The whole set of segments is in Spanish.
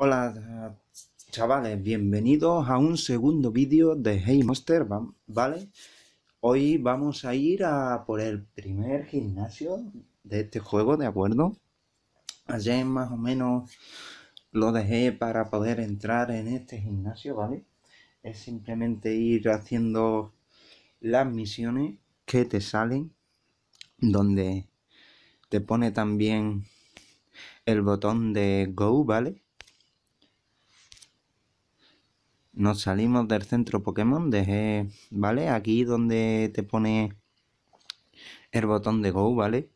Hola chavales, bienvenidos a un segundo vídeo de Hey Monster, ¿vale? Hoy vamos a ir a por el primer gimnasio de este juego, ¿de acuerdo? Ayer más o menos lo dejé para poder entrar en este gimnasio, ¿vale? Es simplemente ir haciendo las misiones que te salen, donde te pone también el botón de Go, ¿vale? Nos salimos del centro Pokémon, dejé, ¿vale? Aquí donde te pone el botón de Go, ¿vale?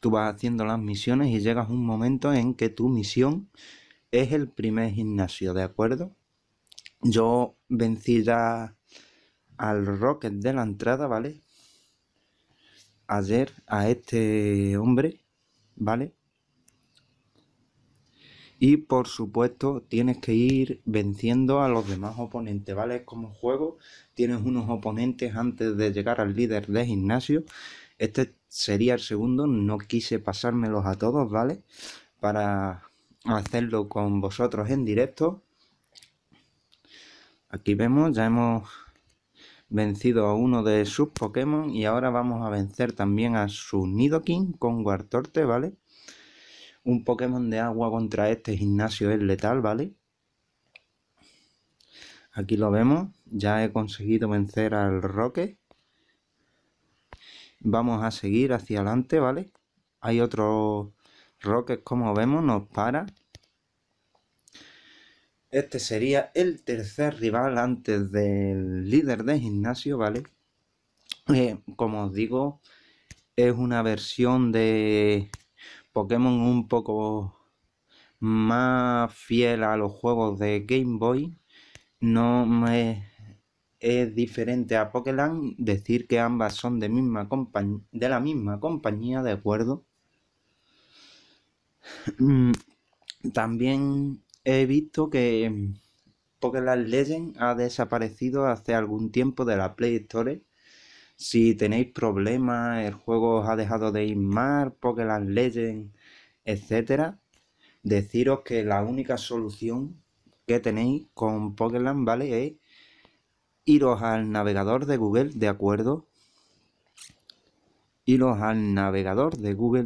Tú vas haciendo las misiones y llegas un momento en que tu misión es el primer gimnasio, ¿de acuerdo? Yo vencí ya al Rocket de la entrada, ¿vale? Ayer a este hombre, ¿vale? Y por supuesto, tienes que ir venciendo a los demás oponentes, ¿vale? Es como juego, tienes unos oponentes antes de llegar al líder de gimnasio. Este sería el segundo, no quise pasármelos a todos, ¿vale? Para hacerlo con vosotros en directo. Aquí vemos, ya hemos vencido a uno de sus Pokémon y ahora vamos a vencer también a su Nidoking con Guartorte, ¿vale? Un Pokémon de agua contra este gimnasio es letal, ¿vale? Aquí lo vemos. Ya he conseguido vencer al Roque. Vamos a seguir hacia adelante, ¿vale? Hay otro Roque, como vemos, nos para. Este sería el tercer rival antes del líder de gimnasio, ¿vale? Eh, como os digo, es una versión de Pokémon un poco más fiel a los juegos de Game Boy, no es diferente a Pokémon, decir que ambas son de, misma de la misma compañía, ¿de acuerdo? Mm, también he visto que Pokémon Legend ha desaparecido hace algún tiempo de la Play Store si tenéis problemas, el juego os ha dejado de ir mal porque las leyes, etcétera, deciros que la única solución que tenéis con Pokéland, ¿vale? Es iros al navegador de Google, ¿de acuerdo? Iros al navegador de Google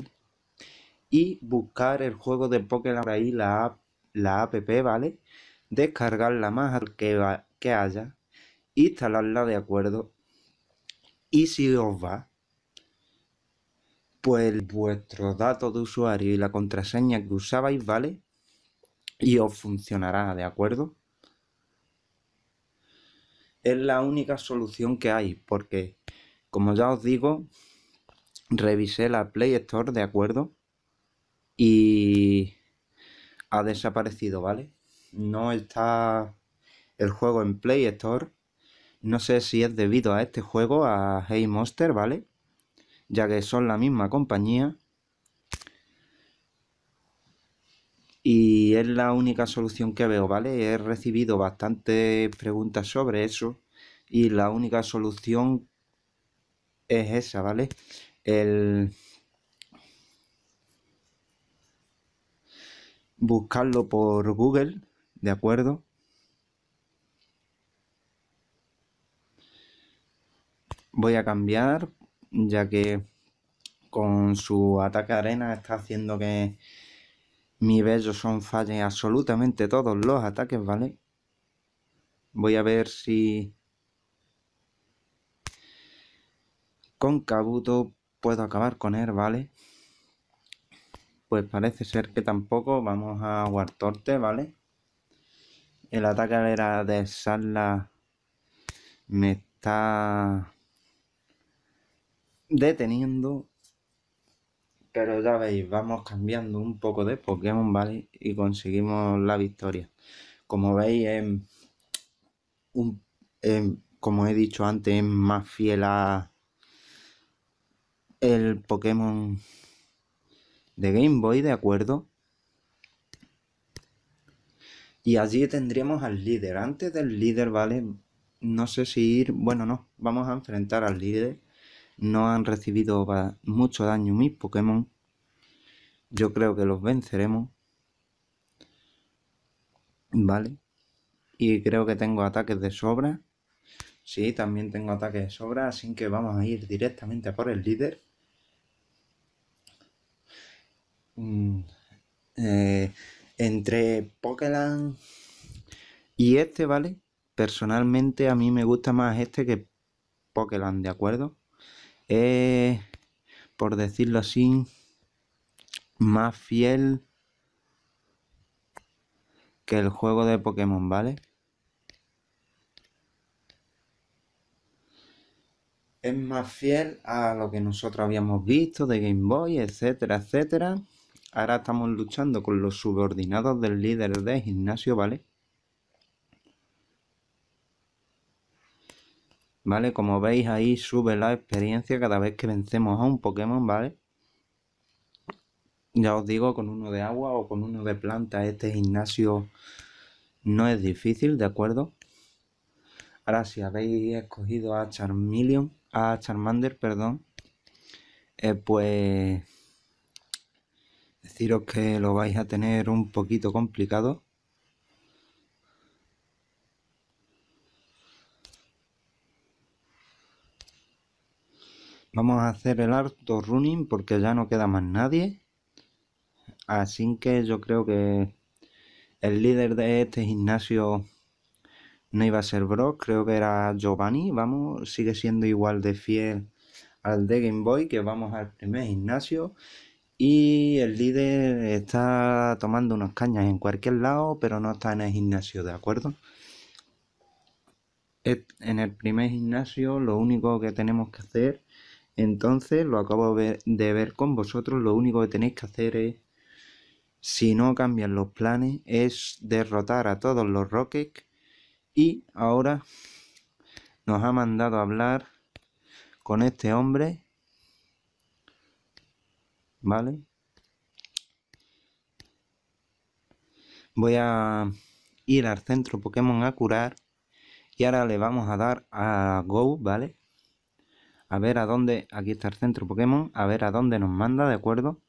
y buscar el juego de Pokéland ahí, la, app, la app, ¿vale? Descargarla más que, que haya, instalarla, ¿de acuerdo? Y si os va, pues vuestro dato de usuario y la contraseña que usabais vale y os funcionará, ¿de acuerdo? Es la única solución que hay porque, como ya os digo, revisé la Play Store, ¿de acuerdo? Y ha desaparecido, ¿vale? No está el juego en Play Store no sé si es debido a este juego, a Hey Monster, ¿vale? Ya que son la misma compañía. Y es la única solución que veo, ¿vale? He recibido bastantes preguntas sobre eso. Y la única solución es esa, ¿vale? El buscarlo por Google, ¿de acuerdo? voy a cambiar, ya que con su ataque de arena está haciendo que mi bello son falle absolutamente todos los ataques, ¿vale? Voy a ver si con Kabuto puedo acabar con él, ¿vale? Pues parece ser que tampoco. Vamos a torte ¿vale? El ataque era de Sarla me está deteniendo. Pero ya veis, vamos cambiando un poco de Pokémon, ¿vale? Y conseguimos la victoria. Como veis, como he dicho antes, es más fiel a el Pokémon de Game Boy, ¿de acuerdo? Y allí tendríamos al líder. Antes del líder, ¿vale? No sé si ir... Bueno, no. Vamos a enfrentar al líder no han recibido mucho daño mis Pokémon. Yo creo que los venceremos. Vale. Y creo que tengo ataques de sobra. Sí, también tengo ataques de sobra, así que vamos a ir directamente por el líder. Mm, eh, entre Pokéland y este, ¿vale? Personalmente a mí me gusta más este que Pokéland, ¿de acuerdo? Es, por decirlo así, más fiel que el juego de Pokémon, ¿vale? Es más fiel a lo que nosotros habíamos visto de Game Boy, etcétera, etcétera. Ahora estamos luchando con los subordinados del líder de gimnasio, ¿vale? ¿vale? Como veis ahí sube la experiencia cada vez que vencemos a un Pokémon, ¿vale? Ya os digo, con uno de agua o con uno de planta este gimnasio no es difícil, ¿de acuerdo? Ahora si habéis escogido a a Charmander, perdón, eh, pues deciros que lo vais a tener un poquito complicado Vamos a hacer el harto running porque ya no queda más nadie. Así que yo creo que el líder de este gimnasio no iba a ser Brock, creo que era Giovanni. Vamos, sigue siendo igual de fiel al de Game Boy que vamos al primer gimnasio. Y el líder está tomando unas cañas en cualquier lado, pero no está en el gimnasio, ¿de acuerdo? En el primer gimnasio lo único que tenemos que hacer entonces lo acabo de ver con vosotros. Lo único que tenéis que hacer es, si no cambian los planes, es derrotar a todos los Rockets. Y ahora nos ha mandado a hablar con este hombre. ¿Vale? Voy a ir al centro Pokémon a curar. Y ahora le vamos a dar a Go, ¿vale? A ver a dónde... Aquí está el centro Pokémon. A ver a dónde nos manda, ¿de acuerdo?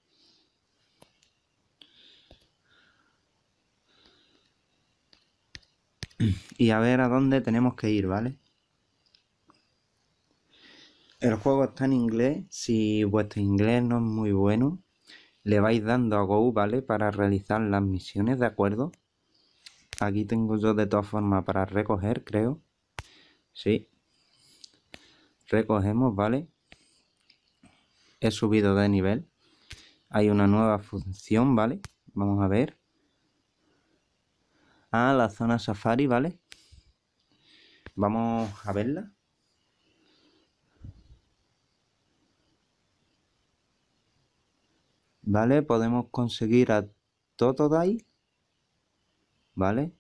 Y a ver a dónde tenemos que ir, ¿vale? El juego está en inglés. Si vuestro inglés no es muy bueno, le vais dando a Go, ¿vale? Para realizar las misiones, ¿de acuerdo? Aquí tengo yo de todas formas para recoger, creo. Sí recogemos, ¿vale? He subido de nivel. Hay una nueva función, ¿vale? Vamos a ver. a la zona safari, ¿vale? Vamos a verla. ¿Vale? Podemos conseguir a ahí ¿vale?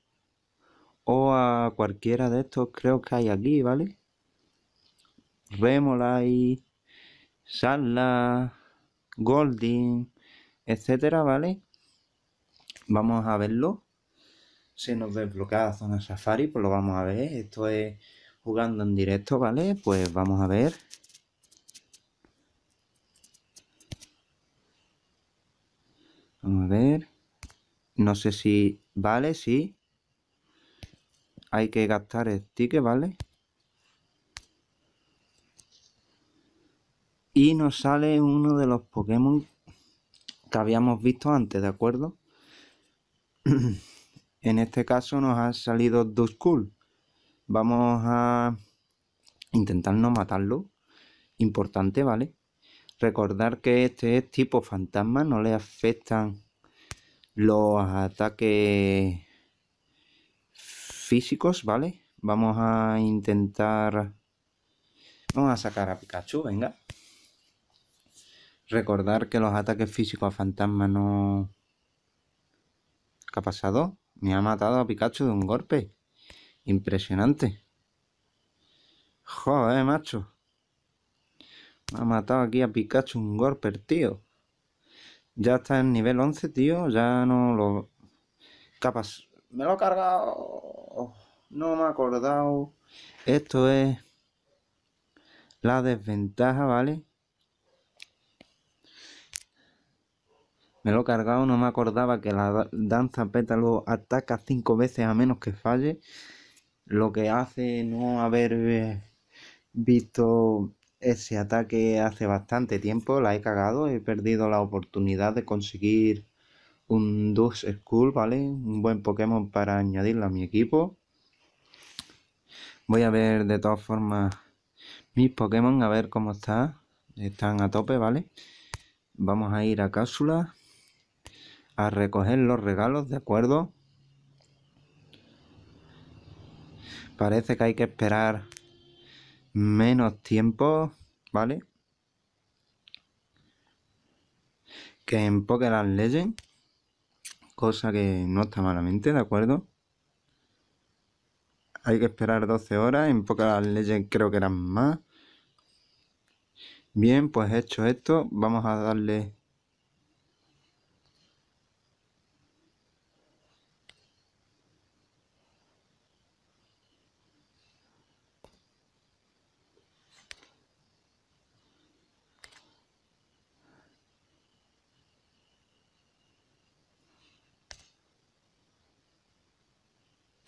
O a cualquiera de estos creo que hay aquí, ¿vale? Remolai, Sala, Golding, etcétera, ¿vale? Vamos a verlo. Se nos desbloquea la zona Safari, pues lo vamos a ver. Esto es jugando en directo, ¿vale? Pues vamos a ver. Vamos a ver. No sé si vale, sí. Hay que gastar el ticket, ¿vale? vale Y nos sale uno de los Pokémon que habíamos visto antes, ¿de acuerdo? en este caso nos ha salido Duskull. Vamos a intentar no matarlo. Importante, ¿vale? Recordar que este es tipo fantasma, no le afectan los ataques físicos, ¿vale? Vamos a intentar... Vamos a sacar a Pikachu, venga recordar que los ataques físicos a fantasma no... ¿Qué ha pasado? Me ha matado a Pikachu de un golpe. Impresionante. Joder, macho. Me ha matado aquí a Pikachu un golpe, tío. Ya está en nivel 11, tío. Ya no lo... Capas. Me lo ha cargado. No me ha acordado. Esto es la desventaja, ¿vale? Me lo he cargado, no me acordaba que la danza pétalo ataca cinco veces a menos que falle. Lo que hace no haber eh, visto ese ataque hace bastante tiempo. La he cagado, he perdido la oportunidad de conseguir un dos Skull, ¿vale? Un buen Pokémon para añadirlo a mi equipo. Voy a ver de todas formas mis Pokémon, a ver cómo están. Están a tope, ¿vale? Vamos a ir a cápsula a recoger los regalos, ¿de acuerdo? Parece que hay que esperar menos tiempo, ¿vale? Que en Pokémon Legend cosa que no está malamente, ¿de acuerdo? Hay que esperar 12 horas, en Pokémon Legend creo que eran más. Bien, pues hecho esto, vamos a darle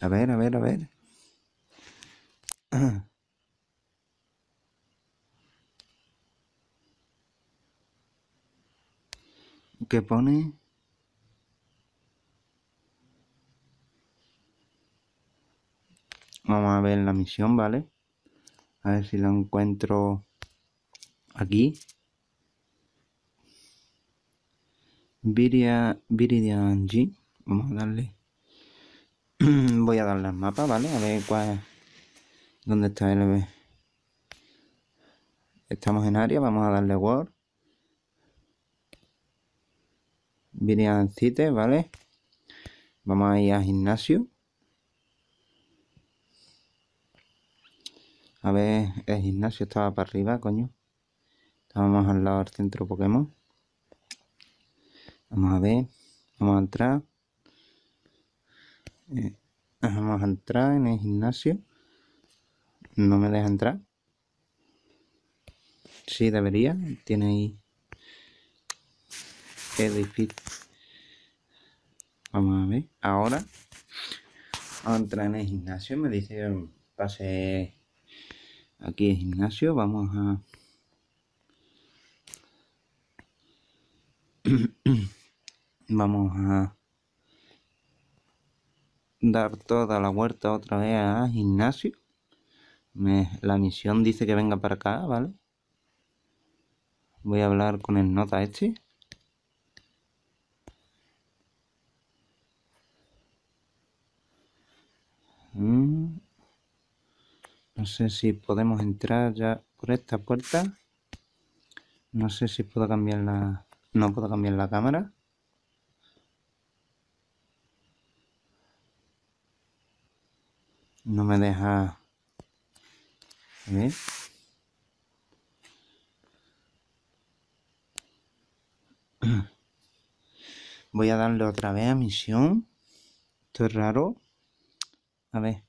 A ver, a ver, a ver. ¿Qué pone? Vamos a ver la misión, ¿vale? A ver si la encuentro aquí. Viridian G. Vamos a darle. Voy a darle las mapa ¿vale? A ver cuál es... ¿Dónde está el...? Estamos en área, vamos a darle Word. Virian Cite, ¿vale? Vamos a ir a gimnasio. A ver, el gimnasio estaba para arriba, coño. Estábamos al lado del centro Pokémon. Vamos a ver. Vamos a entrar. Eh, vamos a entrar en el gimnasio. No me deja entrar. Si debería. Tiene ahí edificio. Vamos a ver. Ahora vamos en el gimnasio. Me dice pase aquí el gimnasio. Vamos a. vamos a dar toda la vuelta otra vez a gimnasio. la misión dice que venga para acá, ¿vale? Voy a hablar con el nota este. Mm. No sé si podemos entrar ya por esta puerta. No sé si puedo cambiar la... No puedo cambiar la cámara. no me deja ¿Eh? A ver voy a darle otra vez a misión esto es raro a ver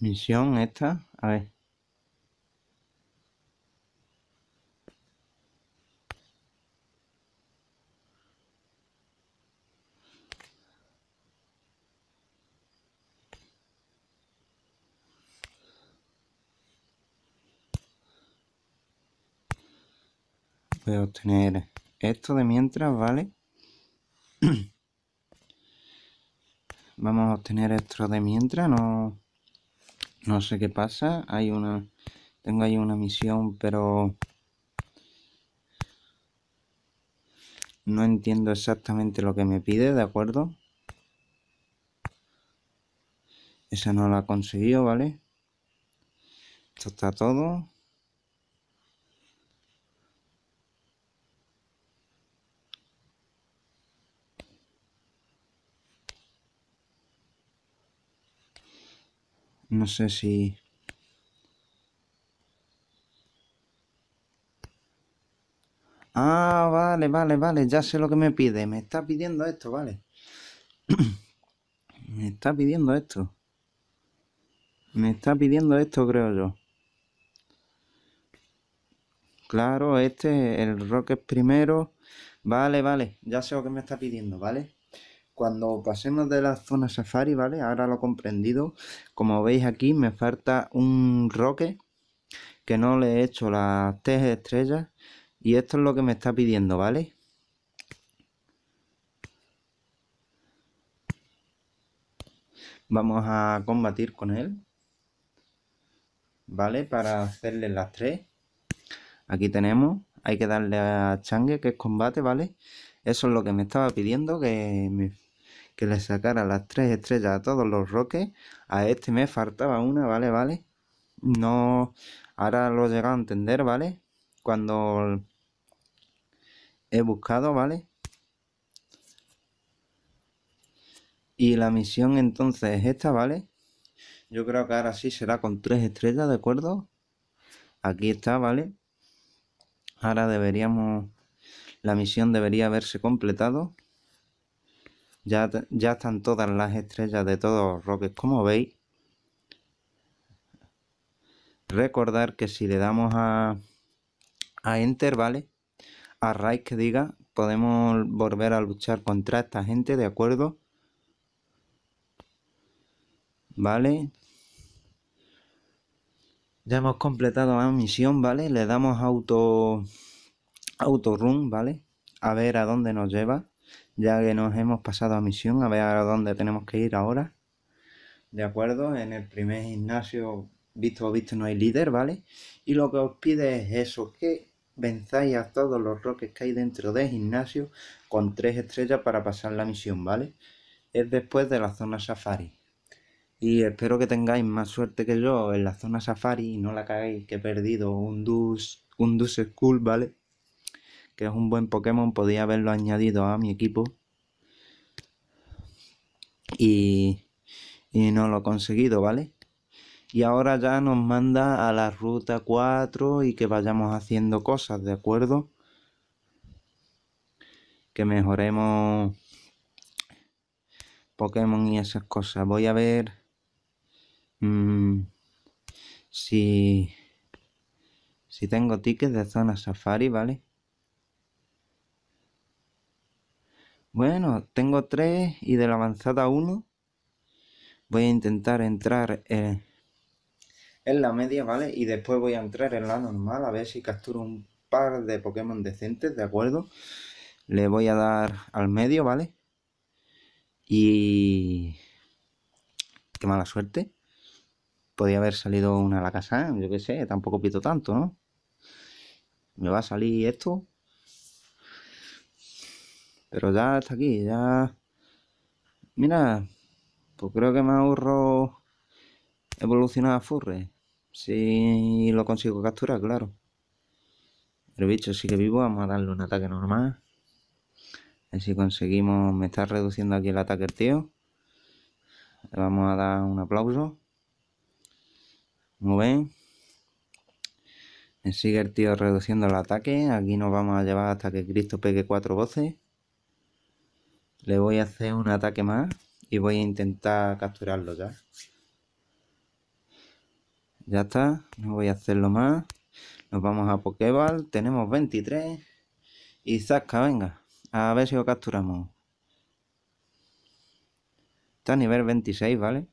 misión esta a ver voy a obtener esto de mientras, ¿vale? Vamos a obtener esto de mientras, no, no sé qué pasa. Hay una, tengo ahí una misión, pero no entiendo exactamente lo que me pide, ¿de acuerdo? Esa no la ha conseguido, ¿vale? Esto está todo. No sé si... Ah, vale, vale, vale, ya sé lo que me pide. Me está pidiendo esto, vale. me está pidiendo esto. Me está pidiendo esto, creo yo. Claro, este, el rock primero. Vale, vale, ya sé lo que me está pidiendo, ¿vale? Cuando pasemos de la zona safari, ¿vale? Ahora lo he comprendido. Como veis aquí me falta un roque que no le he hecho las tres estrellas. Y esto es lo que me está pidiendo, ¿vale? Vamos a combatir con él. ¿Vale? Para hacerle las tres. Aquí tenemos. Hay que darle a Chang'e que es combate, ¿vale? Eso es lo que me estaba pidiendo, que me que le sacara las tres estrellas a todos los roques. A este me faltaba una, ¿vale? ¿Vale? No, ahora lo he llegado a entender, ¿vale? Cuando he buscado, ¿vale? Y la misión entonces es esta, ¿vale? Yo creo que ahora sí será con tres estrellas, ¿de acuerdo? Aquí está, ¿vale? Ahora deberíamos... La misión debería haberse completado. Ya, están todas las estrellas de todos los roques, como veis. Recordar que si le damos a, a Enter, ¿vale? A Raid que diga, podemos volver a luchar contra esta gente, ¿de acuerdo? ¿Vale? Ya hemos completado la misión, ¿vale? Le damos auto... Auto run, ¿vale? A ver a dónde nos lleva ya que nos hemos pasado a misión, a ver a dónde tenemos que ir ahora. De acuerdo, en el primer gimnasio, visto o visto, no hay líder, ¿vale? Y lo que os pide es eso, que venzáis a todos los roques que hay dentro del gimnasio con tres estrellas para pasar la misión, ¿vale? Es después de la zona safari. Y espero que tengáis más suerte que yo en la zona safari y no la cagáis, que he perdido un dus, un dus school, ¿vale? que es un buen Pokémon, podía haberlo añadido a mi equipo. Y, y no lo he conseguido, ¿vale? Y ahora ya nos manda a la ruta 4 y que vayamos haciendo cosas, ¿de acuerdo? Que mejoremos Pokémon y esas cosas. Voy a ver mm, si, si tengo tickets de zona safari, ¿vale? Bueno, tengo tres y de la avanzada uno. Voy a intentar entrar en, la media, ¿vale? Y después voy a entrar en la normal a ver si capturo un par de Pokémon decentes, ¿de acuerdo? Le voy a dar al medio, ¿vale? Y... Qué mala suerte. Podía haber salido una a la casa, yo qué sé, tampoco pito tanto, ¿no? Me va a salir esto, pero ya hasta aquí, ya... Mira, pues creo que me ahorro evolucionar a Furre. Si lo consigo capturar, claro. El bicho sigue vivo, vamos a darle un ataque normal. A ver si conseguimos... Me está reduciendo aquí el ataque el tío. Le vamos a dar un aplauso. Muy bien. Me sigue el tío reduciendo el ataque. Aquí nos vamos a llevar hasta que Cristo pegue cuatro voces. Le voy a hacer un ataque más y voy a intentar capturarlo ya. Ya está, no voy a hacerlo más. Nos vamos a Pokéball, tenemos 23. Y Zasca, venga, a ver si lo capturamos. Está a nivel 26, ¿vale?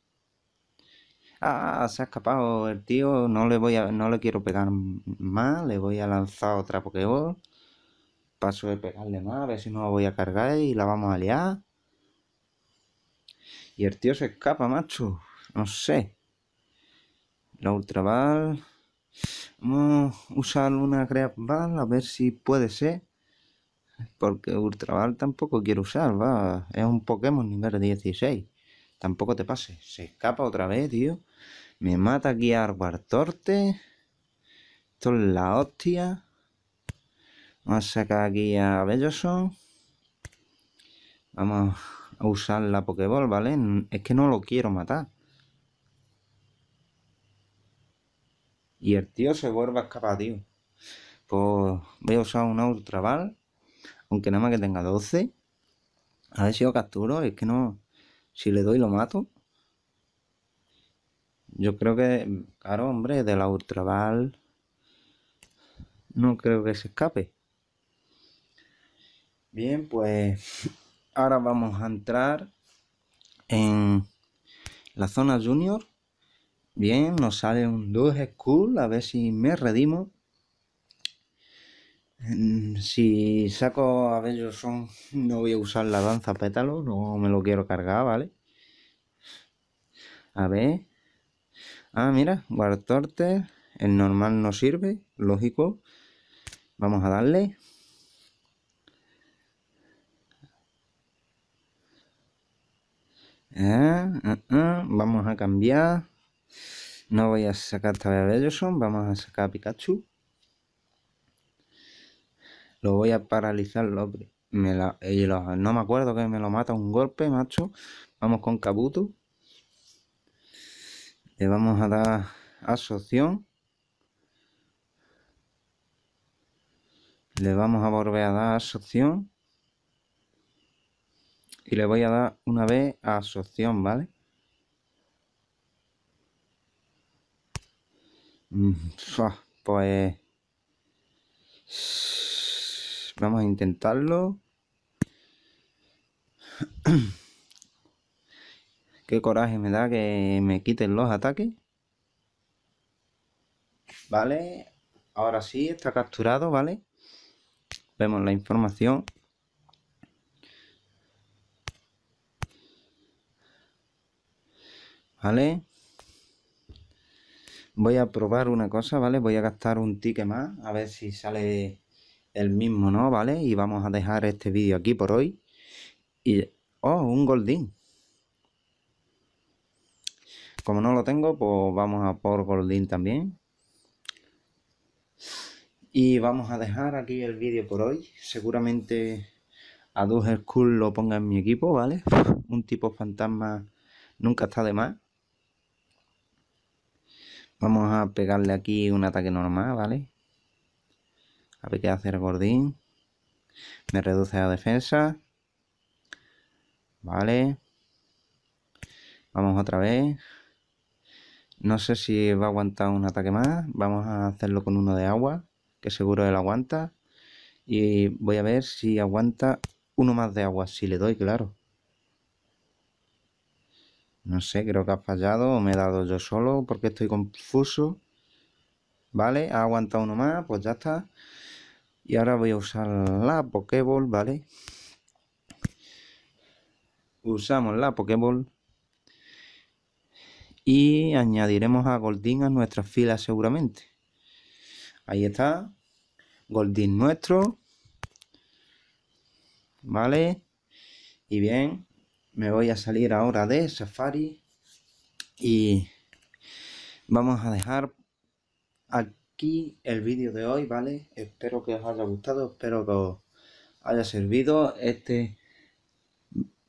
Ah, se ha escapado el tío, no le voy a, no le quiero pegar más, le voy a lanzar otra Pokéball. Paso de pegarle más, a ver si no voy a cargar y la vamos a liar. Y el tío se escapa, macho. No sé. La ultrabal, Vamos a usar una crea ball a ver si puede ser. Porque ultrabal tampoco quiero usar, va. Es un Pokémon nivel 16. Tampoco te pase, Se escapa otra vez, tío. Me mata aquí a torte, Esto es la hostia. Vamos a sacar aquí a Belloso. Vamos a usar la Pokéball, ¿vale? Es que no lo quiero matar. Y el tío se vuelve a escapar, tío. Pues voy a usar una Ultra Ball. Aunque nada más que tenga 12. A ver si lo capturo. Es que no... Si le doy lo mato. Yo creo que... Claro, hombre, de la Ultra Ball... No creo que se escape. Bien, pues ahora vamos a entrar en la zona junior. Bien, nos sale un 2 school, a ver si me redimo. Mm, si saco a ver, son no voy a usar la danza pétalo, no me lo quiero cargar, ¿vale? A ver. Ah, mira, torte, el normal no sirve, lógico. Vamos a darle. Ah, ah, ah, vamos a cambiar. No voy a sacar esta vez a Vamos a sacar a Pikachu. Lo voy a paralizar, hombre. no me acuerdo que me lo mata un golpe, macho. Vamos con Kabuto. Le vamos a dar asociación. Le vamos a volver a dar asociación y le voy a dar una vez a asociación, ¿vale? Mm, pues vamos a intentarlo. Qué coraje me da que me quiten los ataques. Vale, ahora sí está capturado, ¿vale? Vemos la información. ¿Vale? Voy a probar una cosa, ¿vale? Voy a gastar un ticket más, a ver si sale el mismo, ¿no? ¿Vale? Y vamos a dejar este vídeo aquí por hoy. Y... ¡Oh! Un Goldín. Como no lo tengo, pues vamos a por Goldín también. Y vamos a dejar aquí el vídeo por hoy. Seguramente a dos School lo ponga en mi equipo, ¿vale? Un tipo fantasma nunca está de más. Vamos a pegarle aquí un ataque normal, ¿vale? A ver qué hace el gordín. Me reduce la defensa. Vale. Vamos otra vez. No sé si va a aguantar un ataque más. Vamos a hacerlo con uno de agua, que seguro él aguanta. Y voy a ver si aguanta uno más de agua. Si le doy, claro. No sé, creo que ha fallado o me he dado yo solo porque estoy confuso. ¿Vale? Ha aguantado uno más, pues ya está. Y ahora voy a usar la Pokéball, ¿vale? Usamos la Pokéball. Y añadiremos a Goldin a nuestras filas seguramente. Ahí está. Goldin nuestro. ¿Vale? Y bien, me voy a salir ahora de Safari y vamos a dejar aquí el vídeo de hoy, ¿vale? Espero que os haya gustado, espero que os haya servido este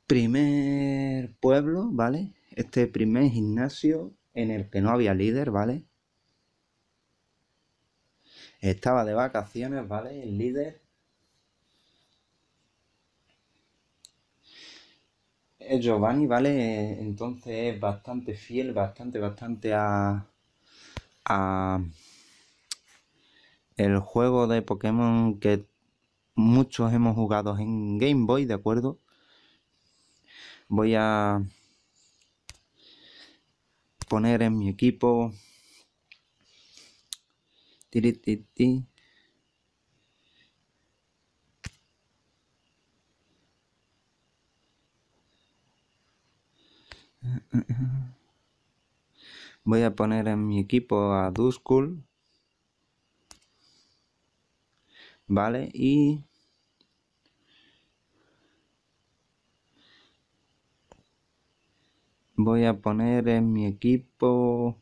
primer pueblo, ¿vale? Este primer gimnasio en el que no había líder, ¿vale? Estaba de vacaciones, ¿vale? El líder Eh, Giovanni, ¿vale? Entonces es bastante fiel, bastante, bastante a, a el juego de Pokémon que muchos hemos jugado en Game Boy, ¿de acuerdo? Voy a poner en mi equipo. Tiri, Voy a poner en mi equipo a Duskull. Vale, y... Voy a poner en mi equipo...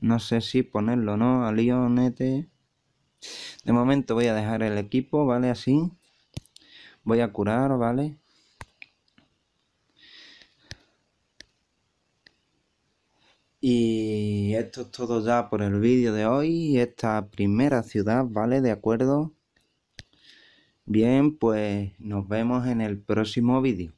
No sé si ponerlo, ¿no? A Lionete. De momento voy a dejar el equipo, ¿vale? Así. Voy a curar, ¿vale? Y esto es todo ya por el vídeo de hoy, esta primera ciudad, ¿vale? De acuerdo. Bien, pues nos vemos en el próximo vídeo.